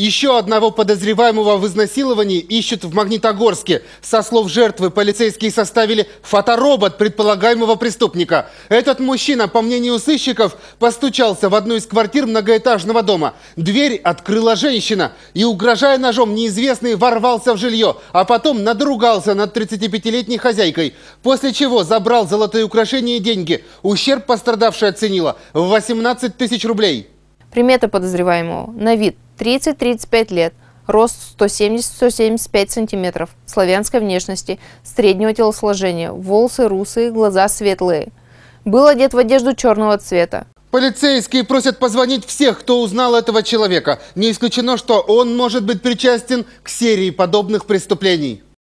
Еще одного подозреваемого в изнасиловании ищут в Магнитогорске. Со слов жертвы полицейские составили фоторобот предполагаемого преступника. Этот мужчина, по мнению сыщиков, постучался в одну из квартир многоэтажного дома. Дверь открыла женщина и, угрожая ножом, неизвестный ворвался в жилье, а потом надругался над 35-летней хозяйкой, после чего забрал золотые украшения и деньги. Ущерб пострадавшая оценила в 18 тысяч рублей. Примета подозреваемого на вид – 30-35 лет, рост 170-175 см, славянской внешности, среднего телосложения, волосы русые, глаза светлые. Был одет в одежду черного цвета. Полицейские просят позвонить всех, кто узнал этого человека. Не исключено, что он может быть причастен к серии подобных преступлений.